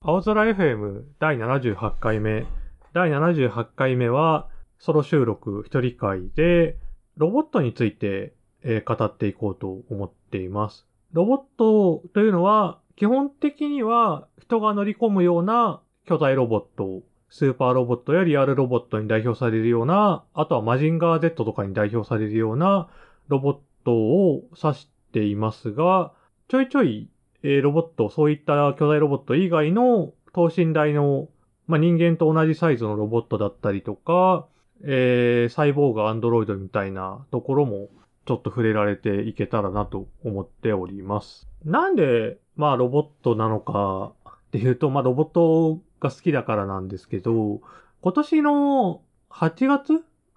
青空 FM 第78回目。第78回目は、ソロ収録一人会で、ロボットについて、えー、語っていこうと思っています。ロボットというのは、基本的には人が乗り込むような巨大ロボット、スーパーロボットやリアルロボットに代表されるような、あとはマジンガー Z とかに代表されるようなロボットを指していますが、ちょいちょいえー、ロボット、そういった巨大ロボット以外の等身大の、まあ、人間と同じサイズのロボットだったりとか、えー、サイボーグアンドロイドみたいなところもちょっと触れられていけたらなと思っております。なんで、まあロボットなのかっていうと、まあロボットが好きだからなんですけど、今年の8月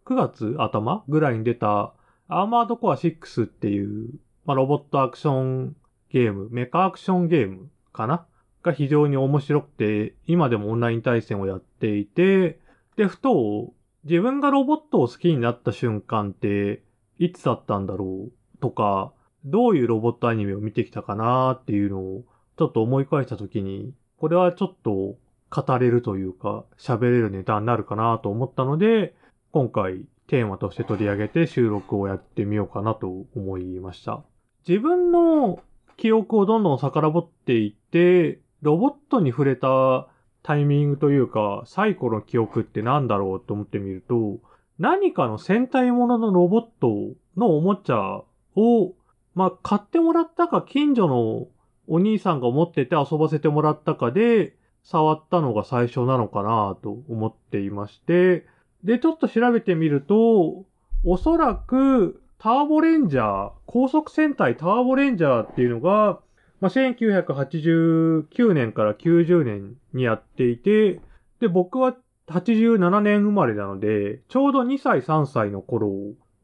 ?9 月頭ぐらいに出たアーマードコア6っていう、まあロボットアクションゲーム、メカアクションゲームかなが非常に面白くて、今でもオンライン対戦をやっていて、で、ふと、自分がロボットを好きになった瞬間って、いつだったんだろうとか、どういうロボットアニメを見てきたかなっていうのを、ちょっと思い返した時に、これはちょっと語れるというか、喋れるネタになるかなと思ったので、今回テーマとして取り上げて収録をやってみようかなと思いました。自分の記憶をどんどん遡っていって、ロボットに触れたタイミングというか、最古の記憶って何だろうと思ってみると、何かの戦隊もののロボットのおもちゃを、まあ、買ってもらったか、近所のお兄さんが持ってて遊ばせてもらったかで、触ったのが最初なのかなと思っていまして、で、ちょっと調べてみると、おそらくターボレンジャー、高速戦隊ターボレンジャーっていうのが、まあ、1989年から90年にやっていて、で、僕は87年生まれなので、ちょうど2歳3歳の頃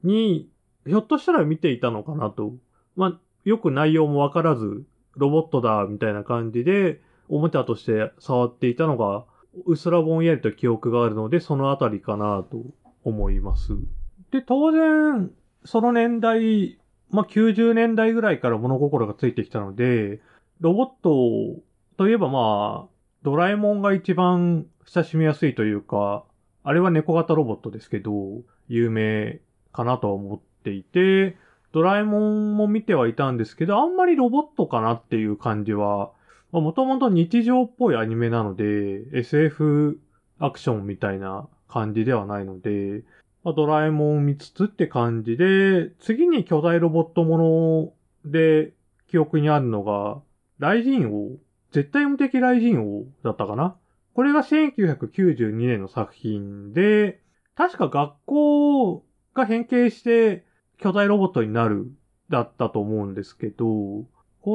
に、ひょっとしたら見ていたのかなと。まあ、よく内容もわからず、ロボットだ、みたいな感じで、おもちゃとして触っていたのが、うすらぼんやりと記憶があるので、そのあたりかなと思います。で、当然、その年代、まあ、90年代ぐらいから物心がついてきたので、ロボットといえばまあ、ドラえもんが一番親しみやすいというか、あれは猫型ロボットですけど、有名かなとは思っていて、ドラえもんも見てはいたんですけど、あんまりロボットかなっていう感じは、もともと日常っぽいアニメなので、SF アクションみたいな感じではないので、まあ、ドラえもんを見つつって感じで、次に巨大ロボットもので記憶にあるのが、雷神王、絶対無敵雷神王だったかなこれが1992年の作品で、確か学校が変形して巨大ロボットになるだったと思うんですけど、こ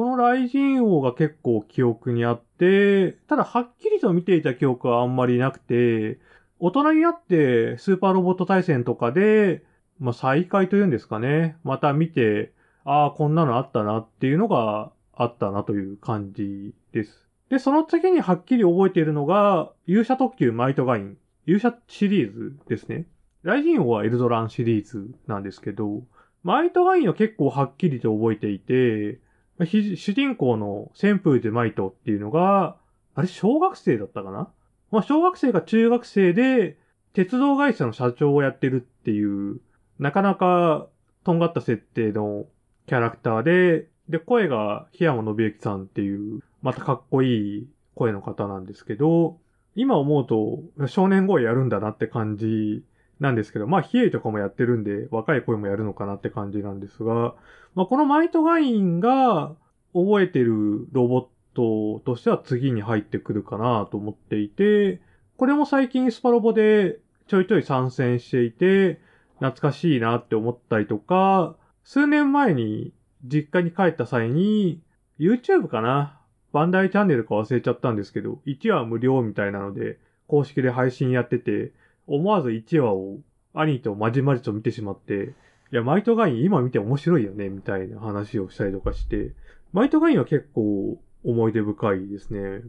の雷神王が結構記憶にあって、ただはっきりと見ていた記憶はあんまりなくて、大人になってスーパーロボット対戦とかで、まあ、再会というんですかね。また見て、ああ、こんなのあったなっていうのがあったなという感じです。で、その次にはっきり覚えているのが、勇者特急マイトガイン。勇者シリーズですね。ライジン王はエルドランシリーズなんですけど、マイトガインは結構はっきりと覚えていて、主人公の旋風でマイトっていうのが、あれ小学生だったかなまあ、小学生が中学生で、鉄道会社の社長をやってるっていう、なかなか、とんがった設定のキャラクターで、で、声が、檜山伸之さんっていう、またかっこいい声の方なんですけど、今思うと、少年声やるんだなって感じなんですけど、まあ、エイとかもやってるんで、若い声もやるのかなって感じなんですが、まあ、このマイトガインが覚えてるロボットとしては次に入ってくるかなと思っていて、これも最近スパロボでちょいちょい参戦していて、懐かしいなって思ったりとか、数年前に実家に帰った際に、YouTube かなバンダイチャンネルか忘れちゃったんですけど、1話無料みたいなので、公式で配信やってて、思わず1話を兄とまじまじと見てしまって、いや、マイトガイン今見て面白いよね、みたいな話をしたりとかして、マイトガインは結構思い出深いですね。で、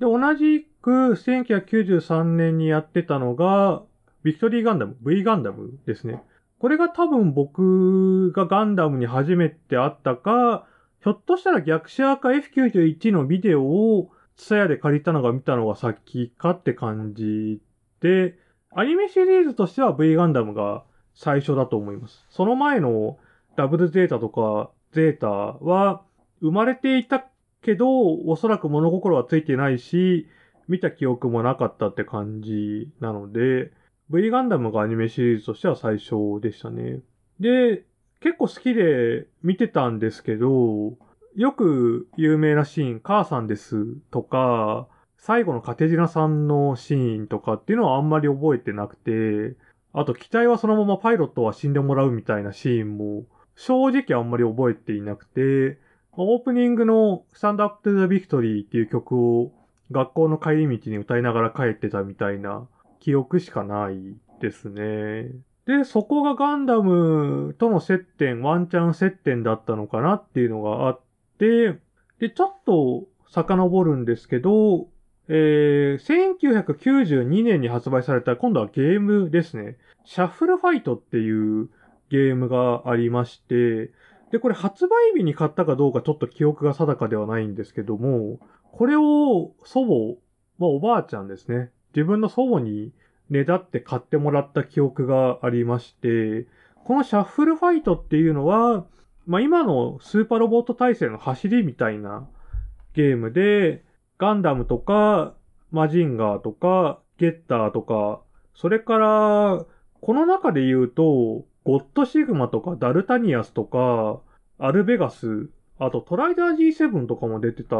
同じく1993年にやってたのが、ビクトリーガンダム、V ガンダムですね。これが多分僕がガンダムに初めて会ったか、ひょっとしたら逆シャーか F91 のビデオをツヤで借りたのが見たのが先かって感じで、アニメシリーズとしては V ガンダムが最初だと思います。その前のダブルゼータとかゼータは生まれていたけど、おそらく物心はついてないし、見た記憶もなかったって感じなので、V ガンダムがアニメシリーズとしては最初でしたね。で、結構好きで見てたんですけど、よく有名なシーン、母さんですとか、最後のカテジナさんのシーンとかっていうのはあんまり覚えてなくて、あと機体はそのままパイロットは死んでもらうみたいなシーンも正直あんまり覚えていなくて、オープニングの Stand Up to the Victory っていう曲を学校の帰り道に歌いながら帰ってたみたいな記憶しかないですね。で、そこがガンダムとの接点、ワンチャン接点だったのかなっていうのがあって、で、ちょっと遡るんですけど、えー、1992年に発売された、今度はゲームですね。シャッフルファイトっていうゲームがありまして、で、これ発売日に買ったかどうかちょっと記憶が定かではないんですけども、これを祖母、まあおばあちゃんですね。自分の祖母にねだって買ってもらった記憶がありまして、このシャッフルファイトっていうのは、まあ今のスーパーロボット体制の走りみたいなゲームで、ガンダムとか、マジンガーとか、ゲッターとか、それから、この中で言うと、ゴッドシグマとかダルタニアスとか、アルベガス、あとトライダー G7 とかも出てた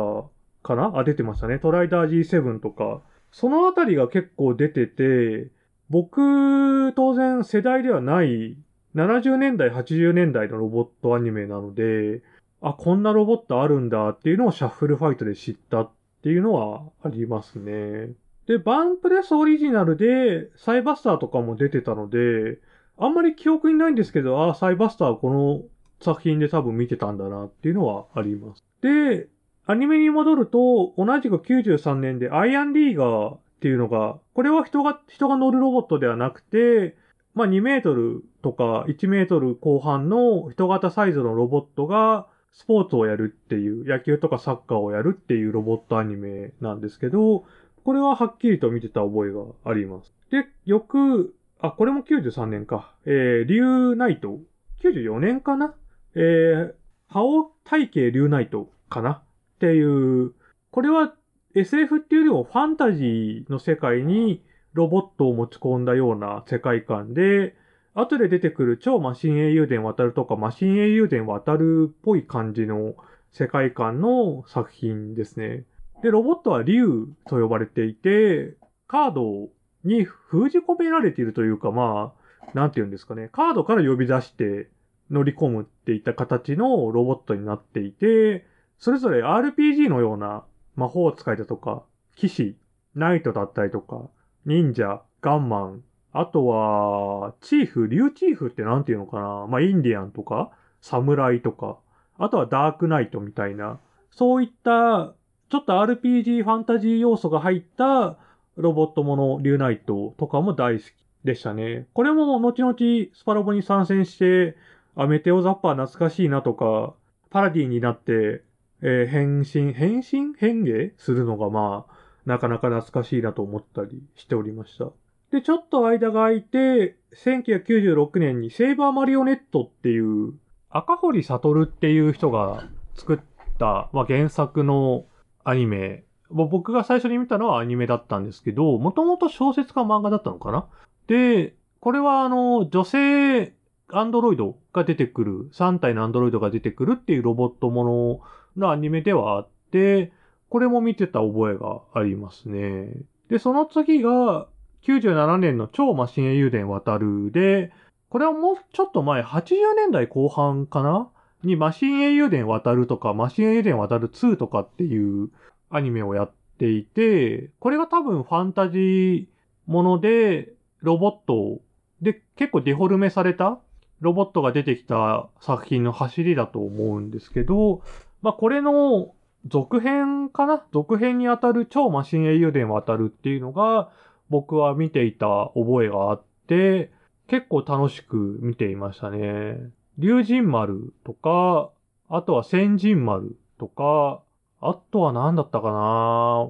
かなあ、出てましたね。トライダー G7 とか。そのあたりが結構出てて、僕、当然世代ではない70年代、80年代のロボットアニメなので、あ、こんなロボットあるんだっていうのをシャッフルファイトで知ったっていうのはありますね。で、バンプレスオリジナルでサイバスターとかも出てたので、あんまり記憶にないんですけど、ああ、サイバスターこの作品で多分見てたんだなっていうのはあります。で、アニメに戻ると、同じく93年でアイアンリーガーっていうのが、これは人が、人が乗るロボットではなくて、まあ2メートルとか1メートル後半の人型サイズのロボットがスポーツをやるっていう、野球とかサッカーをやるっていうロボットアニメなんですけど、これははっきりと見てた覚えがあります。で、よくあ、これも93年か。えー、竜ナイト。94年かなえー、覇王体系竜ナイトかなっていう、これは SF っていうよりもファンタジーの世界にロボットを持ち込んだような世界観で、後で出てくる超マシン英雄伝渡るとかマシン英雄伝渡るっぽい感じの世界観の作品ですね。で、ロボットは竜と呼ばれていて、カードをに封じ込められているというか、まあ、なんて言うんですかね、カードから呼び出して乗り込むっていった形のロボットになっていて、それぞれ RPG のような魔法使いだとか、騎士、ナイトだったりとか、忍者、ガンマン、あとは、チーフ、リューチーフってなんていうのかなまあ、インディアンとか、サムライとか、あとはダークナイトみたいな、そういった、ちょっと RPG ファンタジー要素が入ったロボットものリュウナイトとかも大好きでしたね。これも後々スパロボに参戦して、あ、メテオザッパー懐かしいなとか、パラディになって、えー、変身、変身変化するのがまあ、なかなか懐かしいなと思ったりしておりました。で、ちょっと間が空いて、1996年にセイバーマリオネットっていう、赤堀悟っていう人が作った、まあ、原作のアニメ僕が最初に見たのはアニメだったんですけど、もともと小説か漫画だったのかなで、これはあの、女性アンドロイドが出てくる、3体のアンドロイドが出てくるっていうロボットもののアニメではあって、これも見てた覚えがありますね。で、その次が、97年の超マシン英雄伝渡るで、これはもうちょっと前、80年代後半かなにマシン英雄伝渡るとか、マシン英雄伝渡る2とかっていうアニメをやっていて、これが多分ファンタジーもので、ロボットで、結構デフォルメされたロボットが出てきた作品の走りだと思うんですけど、まあ、これの続編かな続編にあたる超マシン英雄伝を当たるっていうのが、僕は見ていた覚えがあって、結構楽しく見ていましたね。竜神丸とか、あとは千人丸とか、あとは何だったかな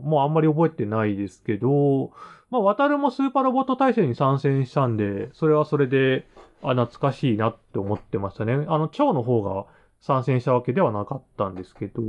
もうあんまり覚えてないですけど、まあ、渡るもスーパーロボット体制に参戦したんで、それはそれで、あ、懐かしいなって思ってましたね。あの、蝶の方が参戦したわけではなかったんですけど。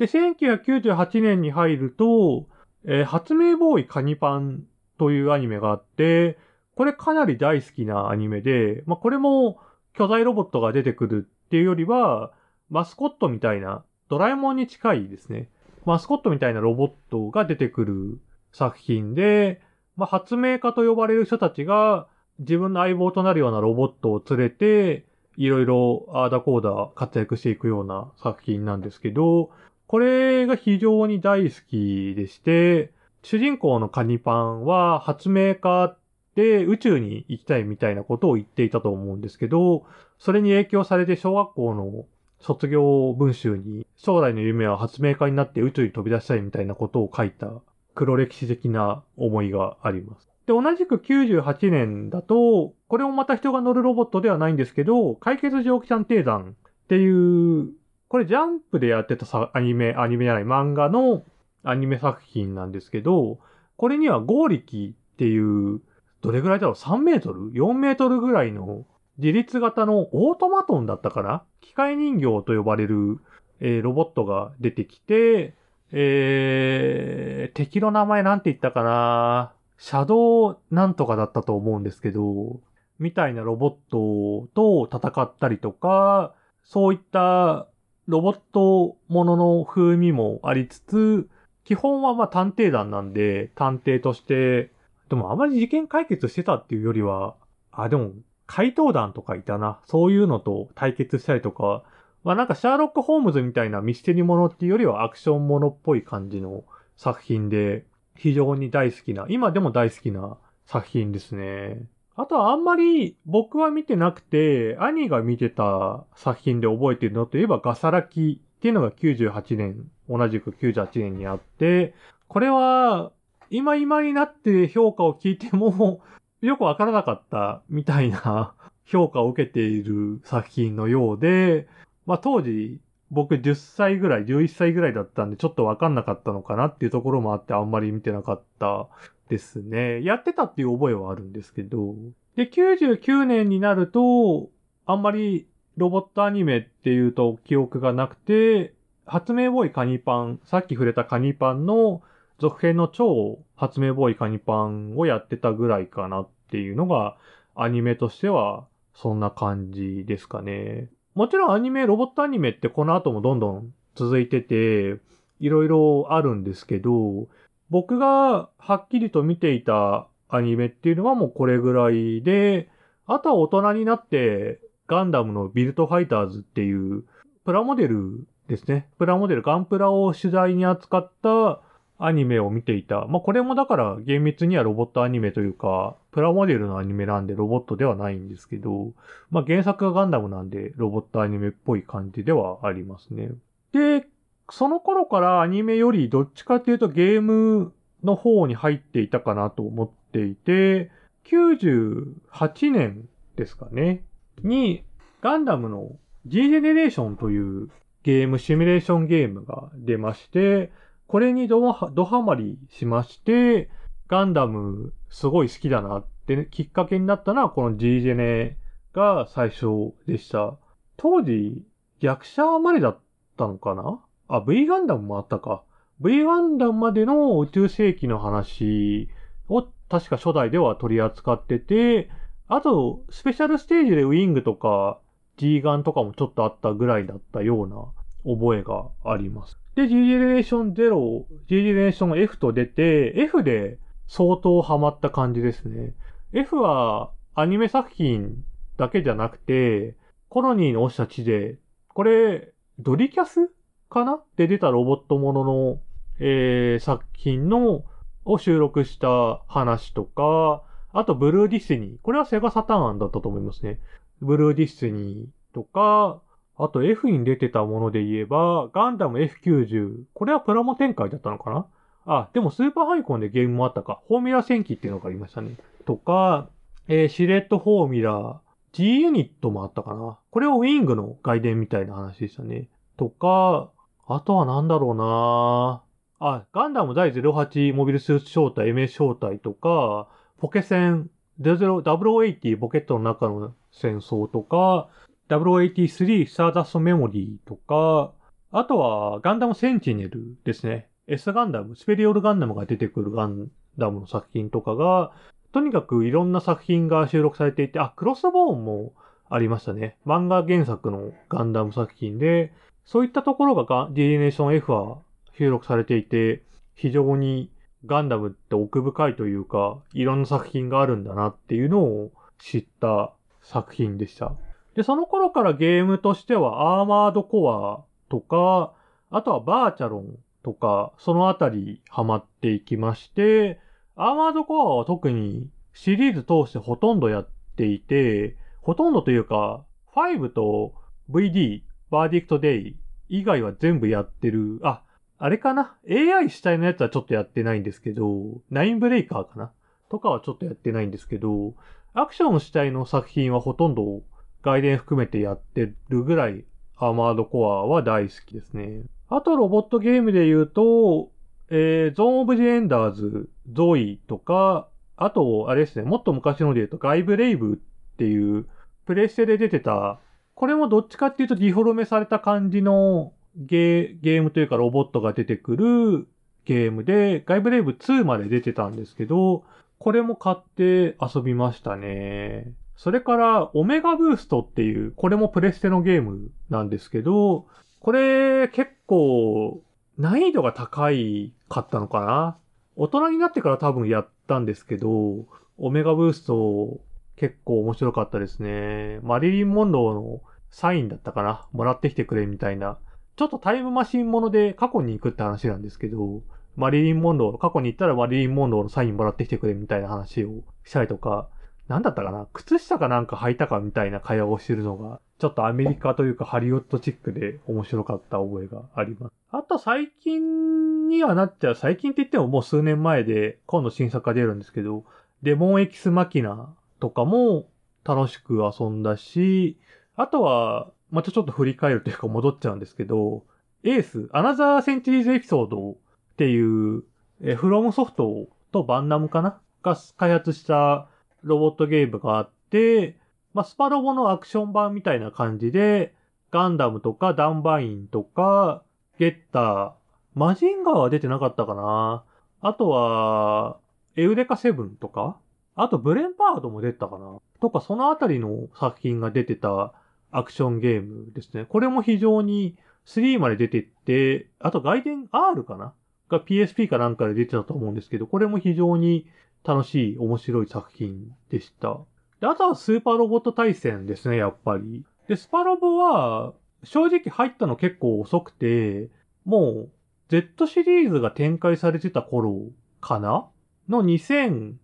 で、1998年に入ると、えー、発明ボーイカニパンというアニメがあって、これかなり大好きなアニメで、まあ、これも巨大ロボットが出てくるっていうよりは、マスコットみたいなドラえもんに近いですね。マスコットみたいなロボットが出てくる作品で、まあ、発明家と呼ばれる人たちが自分の相棒となるようなロボットを連れて、いろいろアーダコーダ活躍していくような作品なんですけど、これが非常に大好きでして、主人公のカニパンは発明家で宇宙に行きたいみたいなことを言っていたと思うんですけど、それに影響されて小学校の卒業文集に将来の夢は発明家になって宇宙に飛び出したいみたいなことを書いた黒歴史的な思いがあります。で、同じく98年だと、これもまた人が乗るロボットではないんですけど、解決蒸気探偵団っていう、これジャンプでやってたさアニメ、アニメじゃない漫画のアニメ作品なんですけど、これには合力っていう、どれぐらいだろう ?3 メートル ?4 メートルぐらいの自立型のオートマトンだったかな機械人形と呼ばれる、えー、ロボットが出てきて、えー、敵の名前なんて言ったかなシャドウなんとかだったと思うんですけど、みたいなロボットと戦ったりとか、そういったロボットものの風味もありつつ、基本はまあ探偵団なんで、探偵として、でもあまり事件解決してたっていうよりは、あ、でも怪盗団とかいたな。そういうのと対決したりとか、まあなんかシャーロック・ホームズみたいなミステリーものっていうよりはアクションものっぽい感じの作品で、非常に大好きな、今でも大好きな作品ですね。あとはあんまり僕は見てなくて、兄が見てた作品で覚えてるのといえばガサラキっていうのが98年、同じく98年にあって、これは今今になって評価を聞いてもよくわからなかったみたいな 評価を受けている作品のようで、まあ当時僕10歳ぐらい、11歳ぐらいだったんでちょっとわかんなかったのかなっていうところもあってあんまり見てなかったですね。やってたっていう覚えはあるんですけど。で、99年になると、あんまりロボットアニメっていうと記憶がなくて、発明ボーイカニパン、さっき触れたカニパンの続編の超発明ボーイカニパンをやってたぐらいかなっていうのが、アニメとしてはそんな感じですかね。もちろんアニメ、ロボットアニメってこの後もどんどん続いてて、いろいろあるんですけど、僕がはっきりと見ていたアニメっていうのはもうこれぐらいで、あとは大人になってガンダムのビルトファイターズっていうプラモデルですね。プラモデル、ガンプラを取材に扱ったアニメを見ていた。まあ、これもだから厳密にはロボットアニメというか、プラモデルのアニメなんでロボットではないんですけど、まあ、原作がガンダムなんでロボットアニメっぽい感じではありますね。で、その頃からアニメよりどっちかっていうとゲームの方に入っていたかなと思っていて、98年ですかね、にガンダムの G ジェネレーションというゲーム、シミュレーションゲームが出まして、これにドハマりしまして、ガンダムすごい好きだなって、ね、きっかけになったのはこの G ジェネが最初でした。当時、逆者までだったのかなあ、V ガンダムもあったか。V ガンダムまでの宇宙世紀の話を確か初代では取り扱ってて、あと、スペシャルステージでウィングとか G ガンとかもちょっとあったぐらいだったような覚えがあります。で、G ジェネレーション0、G ジェネレーション F と出て、F で相当ハマった感じですね。F はアニメ作品だけじゃなくて、コロニーの推した地で、これ、ドリキャスかなで出たロボットものの、えー、作品の、を収録した話とか、あと、ブルーディスニー。これはセガサターンだったと思いますね。ブルーディスニーとか、あと F に出てたもので言えば、ガンダム F90。これはプラモ展開だったのかなあ、でもスーパーハイコンでゲームもあったか。フォーミュラ戦記っていうのがありましたね。とか、えー、シレットフォーミュラ G ユニットもあったかな。これをウィングの外伝みたいな話でしたね。とか、あとは何だろうなあ、ガンダム第08モビルスーツ招待 MS 招待とか、ポケ戦0080ポケットの中の戦争とか、w 0 8 3スターダストメモリーとか、あとはガンダムセンチネルですね。S ガンダム、スペリオルガンダムが出てくるガンダムの作品とかが、とにかくいろんな作品が収録されていて、あ、クロスボーンもありましたね。漫画原作のガンダム作品で、そういったところが D ネーション F は収録されていて、非常にガンダムって奥深いというか、いろんな作品があるんだなっていうのを知った作品でした。で、その頃からゲームとしてはアーマードコアとか、あとはバーチャロンとか、そのあたりハマっていきまして、アーマードコアは特にシリーズ通してほとんどやっていて、ほとんどというか、5と VD、バーディクトデイ以外は全部やってる。あ、あれかな ?AI 主体のやつはちょっとやってないんですけど、ナインブレイカーかなとかはちょっとやってないんですけど、アクション主体の作品はほとんど外伝含めてやってるぐらい、アーマードコアは大好きですね。あとロボットゲームで言うと、えー、ゾーンオブジェンダーズ、ゾイとか、あと、あれですね、もっと昔ので言うと、ガイブレイブっていう、プレステで出てた、これもどっちかっていうとディフォルメされた感じのゲームというかロボットが出てくるゲームで、ガイブレイブ2まで出てたんですけど、これも買って遊びましたね。それから、オメガブーストっていう、これもプレステのゲームなんですけど、これ結構難易度が高いかったのかな大人になってから多分やったんですけど、オメガブースト結構面白かったですね。マリリン・モンローのサインだったかなもらってきてくれみたいな。ちょっとタイムマシンもので過去に行くって話なんですけど、マリリン・モンロー、過去に行ったらマリリン・モンローのサインもらってきてくれみたいな話をしたりとか、なんだったかな靴下かなんか履いたかみたいな会話をしてるのが、ちょっとアメリカというかハリウッドチックで面白かった覚えがあります。あと最近にはなっちゃう、最近って言ってももう数年前で今度新作が出るんですけど、デモンエキスマキナとかも楽しく遊んだし、あとは、またちょっと振り返るというか戻っちゃうんですけど、エース、アナザーセンチュリーズエピソードっていう、えフロムソフトとバンナムかなが開発したロボットゲームがあって、まあ、スパロボのアクション版みたいな感じで、ガンダムとかダンバインとか、ゲッター、マジンガーは出てなかったかな。あとは、エウレカセブンとか、あとブレンパードも出たかな。とか、そのあたりの作品が出てたアクションゲームですね。これも非常に3まで出てって、あと外伝 R かなが PSP かなんかで出てたと思うんですけど、これも非常に楽しい、面白い作品でした。で、あとはスーパーロボット対戦ですね、やっぱり。で、スパロボは、正直入ったの結構遅くて、もう、Z シリーズが展開されてた頃かなの2007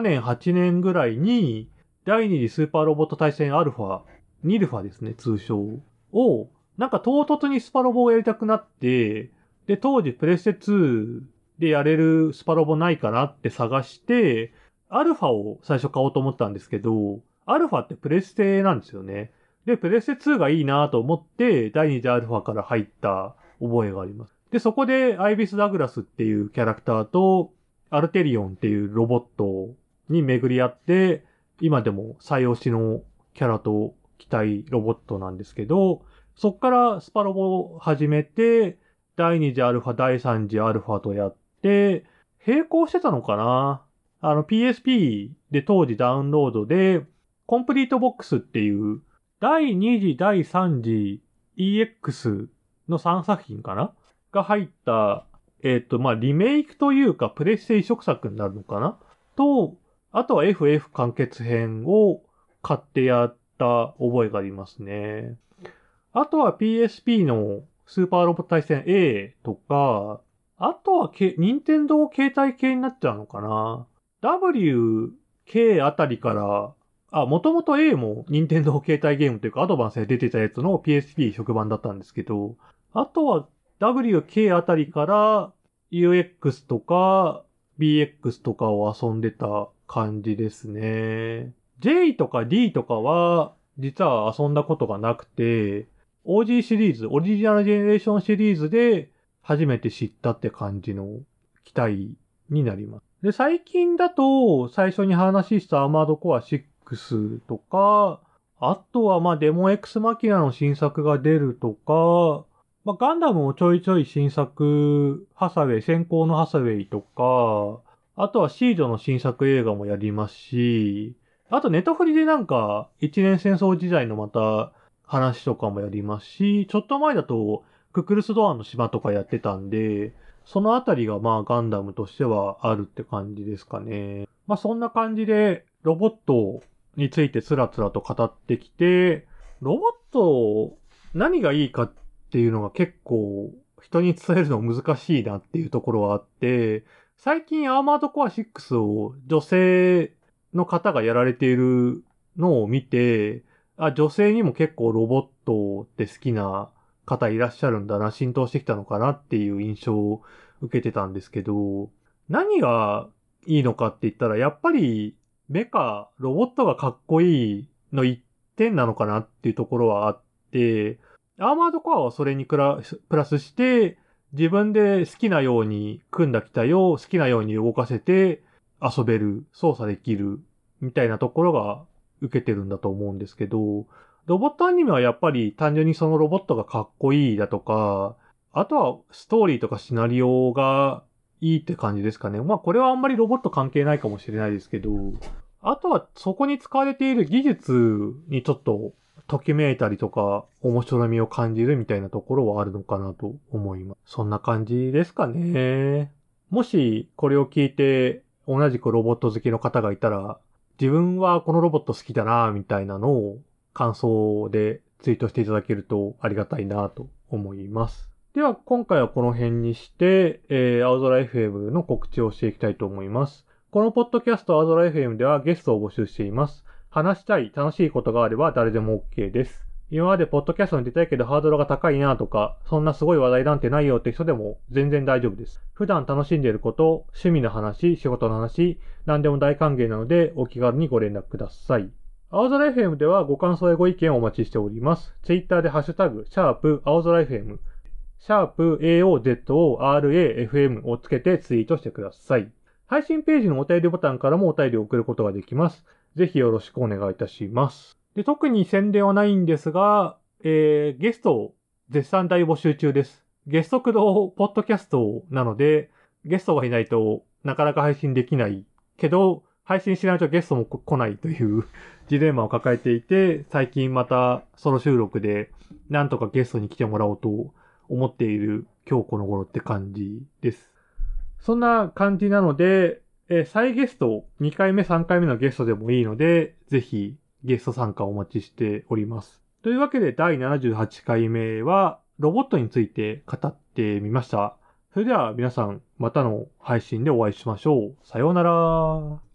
年、8年ぐらいに、第2次スーパーロボット対戦アルファ、ニルファですね、通称を、なんか唐突にスパロボをやりたくなって、で、当時プレステ2でやれるスパロボないかなって探して、アルファを最初買おうと思ったんですけど、アルファってプレステなんですよね。で、プレステ2がいいなと思って、第2次アルファから入った覚えがあります。で、そこで、アイビス・ダグラスっていうキャラクターと、アルテリオンっていうロボットに巡り合って、今でも最推しのキャラと期待ロボットなんですけど、そっからスパロボを始めて、第2次アルファ、第3次アルファとやっで、並行してたのかなあの PSP で当時ダウンロードで、コンプリートボックスっていう、第2次、第3次 EX の3作品かなが入った、えっ、ー、と、まあ、リメイクというか、プレステ移植作になるのかなと、あとは FF 完結編を買ってやった覚えがありますね。あとは PSP のスーパーロボット対戦 A とか、あとは、け、任天堂携帯系になっちゃうのかな ?WK あたりから、あ、もともと A も任天堂携帯ゲームというかアドバンスで出てたやつの PSP 職版だったんですけど、あとは WK あたりから UX とか BX とかを遊んでた感じですね。J とか D とかは実は遊んだことがなくて、OG シリーズ、オリジナルジェネレーションシリーズで初めて知ったって感じの期待になります。で、最近だと、最初に話したアーマードコア6とか、あとはまあデモ X マキナの新作が出るとか、まあ、ガンダムもちょいちょい新作、ハサウェイ、先行のハサウェイとか、あとはシードの新作映画もやりますし、あとネタフリでなんか、一年戦争時代のまた話とかもやりますし、ちょっと前だと、ククルスドアの島とかやってたんで、そのあたりがまあガンダムとしてはあるって感じですかね。まあそんな感じでロボットについてつらつらと語ってきて、ロボット何がいいかっていうのが結構人に伝えるの難しいなっていうところはあって、最近アーマードコア6を女性の方がやられているのを見て、あ、女性にも結構ロボットって好きな方いらっしゃるんだな、浸透してきたのかなっていう印象を受けてたんですけど、何がいいのかって言ったら、やっぱりメカ、ロボットがかっこいいの一点なのかなっていうところはあって、アーマードコアはそれにプラスして、自分で好きなように組んだ機体を好きなように動かせて遊べる、操作できるみたいなところが受けてるんだと思うんですけど、ロボットアニメはやっぱり単純にそのロボットがかっこいいだとか、あとはストーリーとかシナリオがいいって感じですかね。まあこれはあんまりロボット関係ないかもしれないですけど、あとはそこに使われている技術にちょっとときめいたりとか、面白みを感じるみたいなところはあるのかなと思います。そんな感じですかね。もしこれを聞いて同じくロボット好きの方がいたら、自分はこのロボット好きだなみたいなのを感想でツイートしていただけるとありがたいなと思います。では、今回はこの辺にして、えー、青空 FM の告知をしていきたいと思います。このポッドキャストライ FM ではゲストを募集しています。話したい、楽しいことがあれば誰でも OK です。今までポッドキャストに出たいけどハードルが高いなとか、そんなすごい話題なんてないよって人でも全然大丈夫です。普段楽しんでいること、趣味の話、仕事の話、何でも大歓迎なのでお気軽にご連絡ください。青空 FM ではご感想やご意見をお待ちしております。Twitter でハッシュタグ、シャープ青空 FM、シャープ AOZORAFM をつけてツイートしてください。配信ページのお便りボタンからもお便りを送ることができます。ぜひよろしくお願いいたします。で、特に宣伝はないんですが、えー、ゲストを絶賛大募集中です。ゲスト駆動ポッドキャストなので、ゲストがいないとなかなか配信できないけど、配信しないとゲストも来ないという ジレンマを抱えていて、最近またソロ収録でなんとかゲストに来てもらおうと思っている今日この頃って感じです。そんな感じなので、え再ゲスト、2回目、3回目のゲストでもいいので、ぜひゲスト参加お待ちしております。というわけで第78回目はロボットについて語ってみました。それでは皆さんまたの配信でお会いしましょう。さようなら。